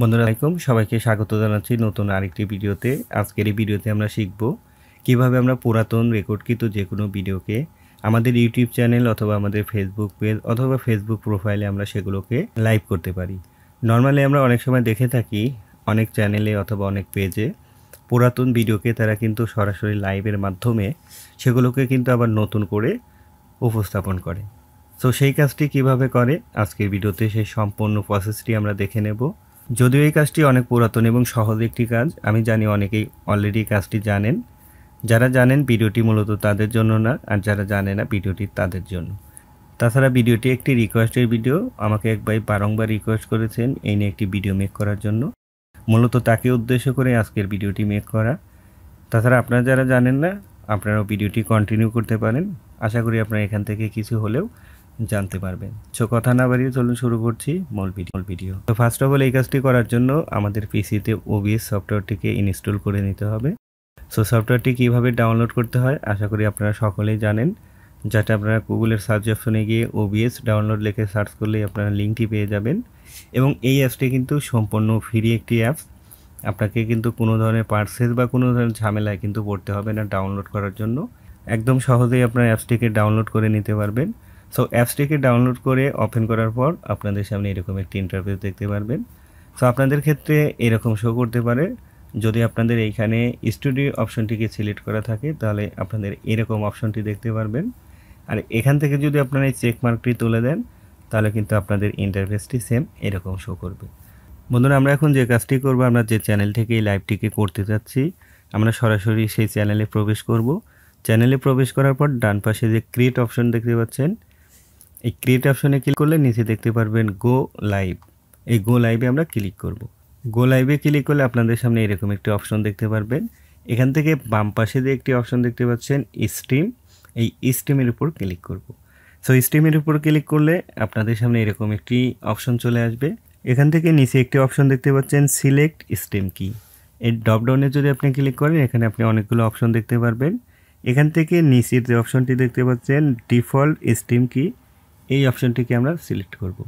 বন্ধুরা আলাইকুম সবাইকে স্বাগত জানাচ্ছি নতুন আরেকটি ভিডিওতে আজকের এই ভিডিওতে আমরা শিখব কিভাবে আমরা পুরাতন রেকর্ডকৃত যে কোনো ভিডিওকে আমাদের ইউটিউব চ্যানেল অথবা আমাদের ফেসবুক পেজ অথবা ফেসবুক প্রোফাইলে আমরা সেগুলোকে লাইভ করতে পারি নর্মালি আমরা অনেক সময় দেখে থাকি অনেক চ্যানেলে অথবা অনেক পেজে পুরাতন ভিডিওকে তারা কিন্তু সরাসরি লাইভের মাধ্যমে সেগুলোকে কিন্তু আবার নতুন করে উপস্থাপন করে সো সেই কাজটি কিভাবে করে আজকের ভিডিওতে সেই সম্পূর্ণ প্রসেসটি আমরা দেখে নেব যদিও এই কাজটি অনেক পুরাতন এবং সহজ একটি কাজ আমি জানি অনেকেই অলরেডি কাজটি জানেন যারা জানেন ভিডিওটি মূলত তাদের জন্য না আর যারা জানে না ভিডিওটি তাদের জন্য তাছাড়া ভিডিওটি একটি রিকোয়েস্টের ভিডিও আমাকে এক ভাই বারংবার রিকোয়েস্ট করেছেন এই নিয়ে একটি ভিডিও মেক করার জন্য মূলত তাকে উদ্দেশ্য করে আজকের ভিডিওটি মেক করা তাছাড়া আপনারা যারা জানেন না আপনারাও ভিডিওটি কন্টিনিউ করতে পারেন আশা করি আপনারা এখান থেকে কিছু হলেও জানতে পারবেন সো কথা না বাড়িয়ে চলুন শুরু করছি মূল ভিডিও মূল ভিডিও তো ফার্স্ট অফ অল এই কাজটি করার জন্য আমাদের পিসিতে ওবিএস সফটওয়্যারটিকে ইনস্টল করে নিতে হবে সো সফটওয়্যারটি কীভাবে ডাউনলোড করতে হয় আশা করি আপনারা সকলেই জানেন যাতে আপনারা গুগলের সার্চ অপশনে গিয়ে ওবিএস ডাউনলোড লিখে সার্চ করলেই আপনারা লিঙ্কটি পেয়ে যাবেন এবং এই অ্যাপসটি কিন্তু সম্পূর্ণ ফ্রি একটি অ্যাপস আপনাকে কিন্তু কোনো ধরনের পার্সেস বা কোনো ধরনের ঝামেলায় কিন্তু পড়তে হবে না ডাউনলোড করার জন্য একদম সহজেই আপনার অ্যাপসটিকে ডাউনলোড করে নিতে পারবেন সো অ্যাপসটিকে ডাউনলোড করে ওপেন করার পর আপনাদের সামনে এরকম একটি ইন্টারফেস দেখতে পারবেন সো আপনাদের ক্ষেত্রে এরকম শো করতে পারে যদি আপনাদের এইখানে স্টুডিও অপশনটিকে সিলেক্ট করা থাকে তাহলে আপনাদের এরকম অপশনটি দেখতে পারবেন আর এখান থেকে যদি আপনারা এই চেক মার্কটি তুলে দেন তাহলে কিন্তু আপনাদের ইন্টারফেসটি সেম এরকম শো করবে বন্ধুরা আমরা এখন যে কাজটি করব আমরা যে চ্যানেল থেকে এই লাইভটিকে করতে চাচ্ছি আমরা সরাসরি সেই চ্যানেলে প্রবেশ করব চ্যানেলে প্রবেশ করার পর ডান পাশে যে ক্রিয়েট অপশন দেখতে পাচ্ছেন এই ক্রিয়েট অপশনে ক্লিক করলে নিচে দেখতে পারবেন গো লাইভ এই গো লাইভে আমরা ক্লিক করব গো লাইভে ক্লিক করলে আপনাদের সামনে এরকম একটি অপশন দেখতে পারবেন এখান থেকে বাম পাশে দিয়ে একটি অপশন দেখতে পাচ্ছেন স্ট্রিম এই স্ট্রিমের উপর ক্লিক করব সো স্ট্রিমের উপর ক্লিক করলে আপনাদের সামনে এরকম একটি অপশন চলে আসবে এখান থেকে নিচে একটি অপশন দেখতে পাচ্ছেন সিলেক্ট স্ট্রিম কি এই ডপডাউনে যদি আপনি ক্লিক করেন এখানে আপনি অনেকগুলো অপশন দেখতে পারবেন এখান থেকে নিচের যে অপশনটি দেখতে পাচ্ছেন ডিফল্ট স্টিম কি এই অপশনটিকে আমরা সিলেক্ট করব।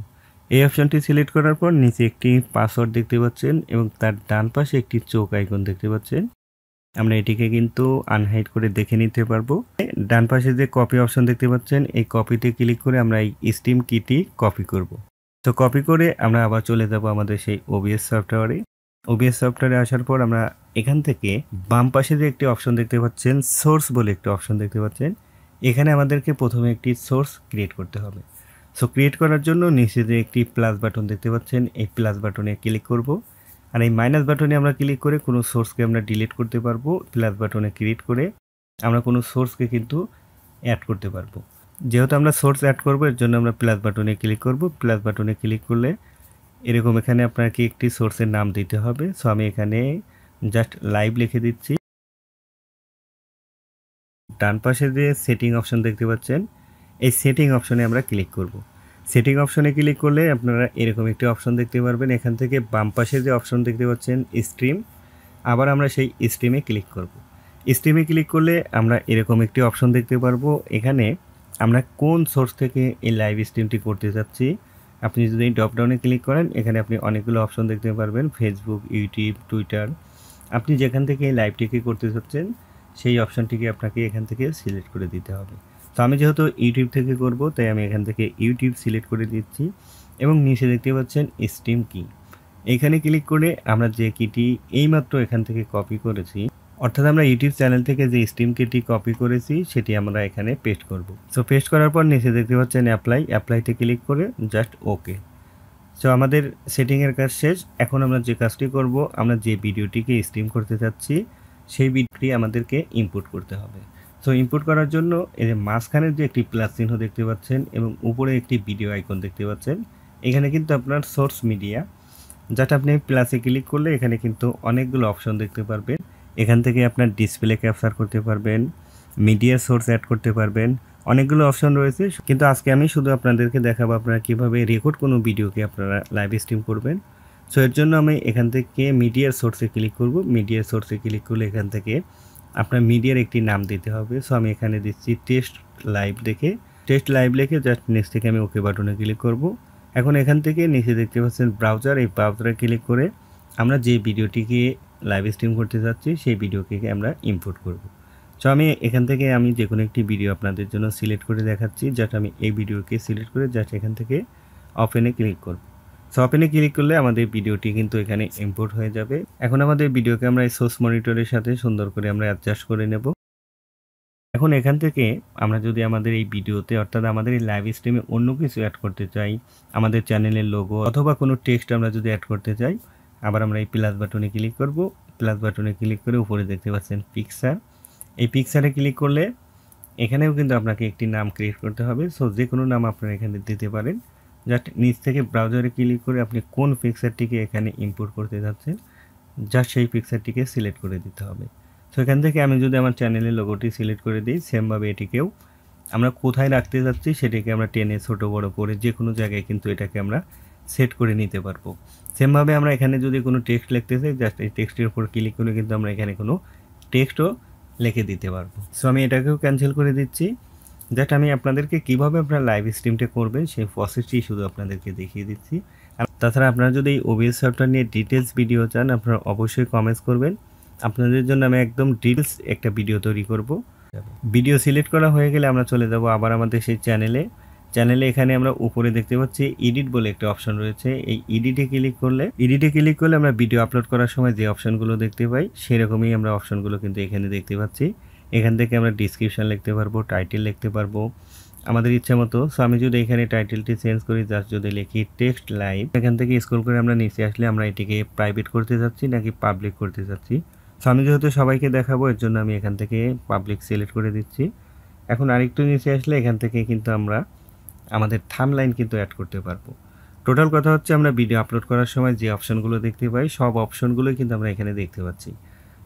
এই অপশনটি সিলেক্ট করার পর নিচে একটি পাসওয়ার্ড দেখতে পাচ্ছেন এবং তার ডান পাশে একটি চোখ আইকন দেখতে পাচ্ছেন আমরা এটিকে কিন্তু আনহাইড করে দেখে নিতে পারবো ডান পাশে যে কপি অপশন দেখতে পাচ্ছেন এই কপিতে ক্লিক করে আমরা এই স্টিম কিটি কপি করব। তো কপি করে আমরা আবার চলে যাব আমাদের সেই ওবিএস সফটওয়্যারে ওবিএস সফটওয়্যারে আসার পর আমরা এখান থেকে বাম পাশে যে একটি অপশন দেখতে পাচ্ছেন সোর্স বলে একটি অপশন দেখতে পাচ্ছেন এখানে আমাদেরকে প্রথমে একটি সোর্স ক্রিয়েট করতে হবে সো ক্রিয়েট করার জন্য নিচে যে একটি প্লাস বাটন দেখতে পাচ্ছেন এই প্লাস বাটনে ক্লিক করব আর এই মাইনাস বাটনে আমরা ক্লিক করে কোনো সোর্সকে আমরা ডিলিট করতে পারবো প্লাস বাটনে ক্রিয়েট করে আমরা কোনো সোর্সকে কিন্তু অ্যাড করতে পারবো যেহেতু আমরা সোর্স অ্যাড করবো এর জন্য আমরা প্লাস বাটনে ক্লিক করব প্লাস বাটনে ক্লিক করলে এরকম এখানে আপনাকে একটি সোর্সের নাম দিতে হবে সো আমি এখানে জাস্ট লাইভ লিখে দিচ্ছি ডান পাশে যে সেটিং অপশন দেখতে পাচ্ছেন এই সেটিং অপশনে আমরা ক্লিক করব। সেটিং অপশনে ক্লিক করলে আপনারা এরকম একটি অপশন দেখতে পারবেন এখান থেকে বাম পাশে যে অপশন দেখতে পাচ্ছেন স্ট্রিম আবার আমরা সেই স্ট্রিমে ক্লিক করব। স্ট্রিমে ক্লিক করলে আমরা এরকম একটি অপশন দেখতে পারবো এখানে আমরা কোন সোর্স থেকে এই লাইভ স্ট্রিমটি করতে চাচ্ছি আপনি যদি ডপডাউনে ক্লিক করেন এখানে আপনি অনেকগুলো অপশন দেখতে পারবেন ফেসবুক ইউটিউব টুইটার আপনি যেখান থেকে এই লাইভটিকে করতে চাচ্ছেন সেই অপশানটিকে আপনাকে এখান থেকে সিলেক্ট করে দিতে হবে তো আমি যেহেতু ইউটিউব থেকে করব তাই আমি এখান থেকে ইউটিউব সিলেক্ট করে দিচ্ছি এবং নিচে দেখতে পাচ্ছেন স্টিম কি এখানে ক্লিক করে আমরা যে কিটি এইমাত্র এখান থেকে কপি করেছি অর্থাৎ আমরা ইউটিউব চ্যানেল থেকে যে স্টিম কিটি কপি করেছি সেটি আমরা এখানে পেস্ট করব সো পেস্ট করার পর নিচে দেখতে পাচ্ছেন অ্যাপ্লাই অ্যাপ্লাইতে ক্লিক করে জাস্ট ওকে সো আমাদের সেটিংয়ের কাজ শেষ এখন আমরা যে কাজটি করব আমরা যে ভিডিওটিকে স্ট্রিম করতে চাচ্ছি সেই বিটটি আমাদেরকে ইম্পোর্ট করতে হবে সো ইম্পোর্ট করার জন্য এর মাঝখানের যে একটি প্লাস চিহ্ন দেখতে পাচ্ছেন এবং উপরে একটি ভিডিও আইকন দেখতে পাচ্ছেন এখানে কিন্তু আপনার সোর্স মিডিয়া যেটা আপনি প্লাসে ক্লিক করলে এখানে কিন্তু অনেকগুলো অপশন দেখতে পারবেন এখান থেকে আপনার ডিসপ্লে ক্যাপচার করতে পারবেন মিডিয়া সোর্স অ্যাড করতে পারবেন অনেকগুলো অপশন রয়েছে কিন্তু আজকে আমি শুধু আপনাদেরকে দেখাবো আপনারা কীভাবে রেকর্ড কোনো ভিডিওকে আপনারা লাইভ স্ট্রিম করবেন সো এর জন্য আমি এখান থেকে মিডিয়ার সোর্সে ক্লিক করব মিডিয়ার সোর্সে ক্লিক করলে এখান থেকে আপনার মিডিয়ার একটি নাম দিতে হবে সো আমি এখানে দিচ্ছি টেস্ট লাইভ দেখে টেস্ট লাইভ লিখে জাস্ট নেক্সট থেকে আমি ওকে বাটনে ক্লিক করব এখন এখান থেকে নিচে দেখতে পাচ্ছেন ব্রাউজার এই ব্রাউজারে ক্লিক করে আমরা যে ভিডিওটিকে লাইভ স্ট্রিম করতে যাচ্ছি সেই ভিডিওকে আমরা ইম্পোর্ট করব সো আমি এখান থেকে আমি যে কোনো একটি ভিডিও আপনাদের জন্য সিলেক্ট করে দেখাচ্ছি জাস্ট আমি এই ভিডিওকে সিলেক্ট করে জাস্ট এখান থেকে অফেনে ক্লিক করব সো ওপেনে ক্লিক করলে আমাদের ভিডিওটি কিন্তু এখানে ইম্পোর্ট হয়ে যাবে এখন আমাদের ভিডিওকে আমরা এই সোর্স মনিটরের সাথে সুন্দর করে আমরা অ্যাডজাস্ট করে নেব এখন এখান থেকে আমরা যদি আমাদের এই ভিডিওতে অর্থাৎ আমাদের এই লাইভ স্ট্রিমে অন্য কিছু অ্যাড করতে চাই আমাদের চ্যানেলের লোগো অথবা কোনো টেক্সট আমরা যদি অ্যাড করতে চাই আবার আমরা এই প্লাস বাটনে ক্লিক করব প্লাস বাটনে ক্লিক করে উপরে দেখতে পাচ্ছেন পিকচার এই পিকচারে ক্লিক করলে এখানেও কিন্তু আপনাকে একটি নাম ক্রিয়েট করতে হবে সো যে কোনো নাম আপনারা এখানে দিতে পারেন জাস্ট নিচ থেকে ব্রাউজারে ক্লিক করে আপনি কোন পিকচারটিকে এখানে ইম্পোর্ট করতে যাচ্ছেন জাস্ট সেই পিকচারটিকে সিলেক্ট করে দিতে হবে তো এখান থেকে আমি যদি আমার চ্যানেলের লোগোটি সিলেক্ট করে দিই সেমভাবে এটিকেও আমরা কোথায় রাখতে যাচ্ছি সেটিকে আমরা টেনে ছোটো বড় করে যে কোনো জায়গায় কিন্তু এটাকে আমরা সেট করে নিতে পারবো সেমভাবে আমরা এখানে যদি কোনো টেক্সট লিখতে চাই জাস্ট এই টেক্সটের উপর ক্লিক করে কিন্তু আমরা এখানে কোনো টেক্সটও লিখে দিতে পারবো সো আমি এটাকেও ক্যান্সেল করে দিচ্ছি দ্যাট আমি আপনাদেরকে কিভাবে আপনার লাইভ স্ট্রিমটা করবেন সেই প্রসেসটি শুধু আপনাদেরকে দেখিয়ে দিচ্ছি তাছাড়া আপনারা যদি এই ওবিএস সফটওয়্যার নিয়ে ডিটেলস ভিডিও চান আপনারা অবশ্যই কমেন্টস করবেন আপনাদের জন্য আমি একদম ডিটেলস একটা ভিডিও তৈরি করব ভিডিও সিলেক্ট করা হয়ে গেলে আমরা চলে যাব আবার আমাদের সেই চ্যানেলে চ্যানেলে এখানে আমরা উপরে দেখতে পাচ্ছি এডিট বলে একটা অপশন রয়েছে এই এডিটে ক্লিক করলে এডিটে ক্লিক করলে আমরা ভিডিও আপলোড করার সময় যে অপশনগুলো দেখতে পাই সেরকমই আমরা অপশনগুলো কিন্তু এখানে দেখতে পাচ্ছি এখান থেকে আমরা ডিসক্রিপশান লিখতে পারবো টাইটেল লিখতে পারবো আমাদের ইচ্ছা মতো সো আমি যদি এখানে টাইটেলটি চেঞ্জ করি জাস্ট যদি লিখি টেক্সট লাইভ এখান থেকে স্কুল করে আমরা নিচে আসলে আমরা এটিকে প্রাইভেট করতে যাচ্ছি নাকি পাবলিক করতে যাচ্ছি সো আমি যেহেতু সবাইকে দেখাবো এর জন্য আমি এখান থেকে পাবলিক সিলেক্ট করে দিচ্ছি এখন আরেকটু নিচে আসলে এখান থেকে কিন্তু আমরা আমাদের থাম লাইন কিন্তু অ্যাড করতে পারবো টোটাল কথা হচ্ছে আমরা ভিডিও আপলোড করার সময় যে অপশনগুলো দেখতে পাই সব অপশনগুলোই কিন্তু আমরা এখানে দেখতে পাচ্ছি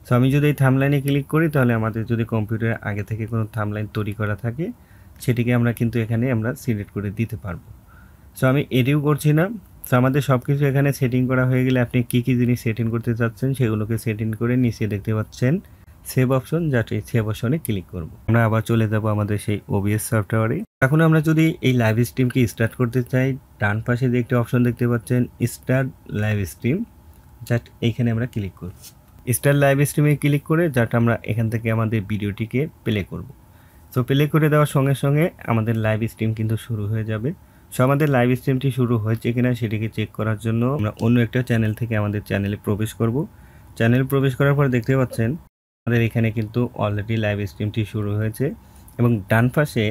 সো আমি যদি এই থামলাইনে ক্লিক করি তাহলে আমাদের যদি কম্পিউটারে আগে থেকে কোনো থামলাইন তৈরি করা থাকে সেটিকে আমরা কিন্তু এখানে আমরা সিলেক্ট করে দিতে পারবো সো আমি এটিও করছি না সো আমাদের সব কিছু এখানে সেটিং করা হয়ে গেলে আপনি কী কী জিনিস সেটিং করতে চাচ্ছেন সেগুলোকে সেটিং করে নিচে দেখতে পাচ্ছেন সেভ অপশন যাতে সেভ অপশনে ক্লিক করব আমরা আবার চলে যাব আমাদের সেই ওবিএস সফটওয়্যারে এখন আমরা যদি এই লাইভ স্ট্রিমকে স্টার্ট করতে চাই ডান পাশে যে একটি অপশন দেখতে পাচ্ছেন স্টার্ট লাইভ স্ট্রিম জাস্ট এইখানে আমরা ক্লিক করব স্টার লাইভ স্ট্রিমে ক্লিক করে যাতে আমরা এখান থেকে আমাদের ভিডিওটিকে প্লে করব সো প্লে করে দেওয়ার সঙ্গে সঙ্গে আমাদের লাইভ স্ট্রিম কিন্তু শুরু হয়ে যাবে সো আমাদের লাইভ স্ট্রিমটি শুরু হয়েছে কিনা সেটিকে চেক করার জন্য আমরা অন্য একটা চ্যানেল থেকে আমাদের চ্যানেলে প্রবেশ করব চ্যানেল প্রবেশ করার পর দেখতে পাচ্ছেন আমাদের এখানে কিন্তু অলরেডি লাইভ স্ট্রিমটি শুরু হয়েছে এবং ডান পাশে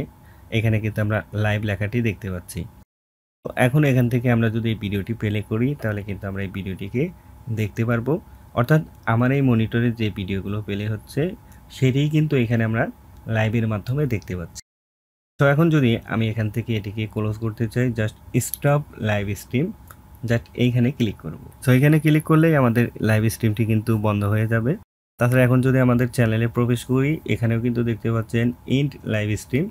এখানে কিন্তু আমরা লাইভ লেখাটি দেখতে পাচ্ছি এখন এখান থেকে আমরা যদি এই ভিডিওটি প্লে করি তাহলে কিন্তু আমরা এই ভিডিওটিকে দেখতে পারবো অর্থাৎ আমার এই মনিটরে যে ভিডিওগুলো পেলে হচ্ছে সেটিই কিন্তু এখানে আমরা লাইভের মাধ্যমে দেখতে পাচ্ছি তো এখন যদি আমি এখান থেকে এটিকে ক্লোজ করতে চাই just stop live stream just এইখানে ক্লিক করব তো এইখানে ক্লিক করলেই আমাদের লাইভ স্ট্রিমটি কিন্তু বন্ধ হয়ে যাবে তাছাড়া এখন যদি আমাদের চ্যানেলে প্রবেশ করি এখানেও কিন্তু দেখতে পাচ্ছেন ইন্ড লাইভ স্ট্রিম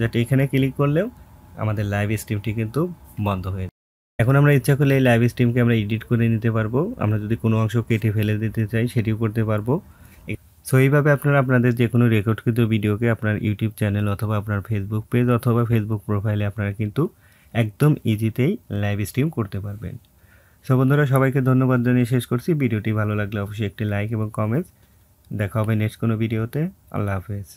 জাস্ট এখানে ক্লিক করলেও আমাদের লাইভ স্ট্রিমটি কিন্তু বন্ধ হয়ে এখন আমরা ইচ্ছা করলে এই লাইভ স্ট্রিমকে আমরা এডিট করে নিতে পারবো আমরা যদি কোনো অংশ কেটে ফেলে দিতে চাই সেটিও করতে পারবো সো এইভাবে আপনারা আপনাদের যে কোনো রেকর্ডকৃত ভিডিওকে আপনার ইউটিউব চ্যানেল অথবা আপনার ফেসবুক পেজ অথবা ফেসবুক প্রোফাইলে আপনারা কিন্তু একদম ইজিতেই লাইভ স্ট্রিম করতে পারবেন সো বন্ধুরা সবাইকে ধন্যবাদ জানিয়ে শেষ করছি ভিডিওটি ভালো লাগলে অবশ্যই একটি লাইক এবং কমেন্টস দেখা হবে নেক্সট কোনো ভিডিওতে আল্লাহ হাফেজ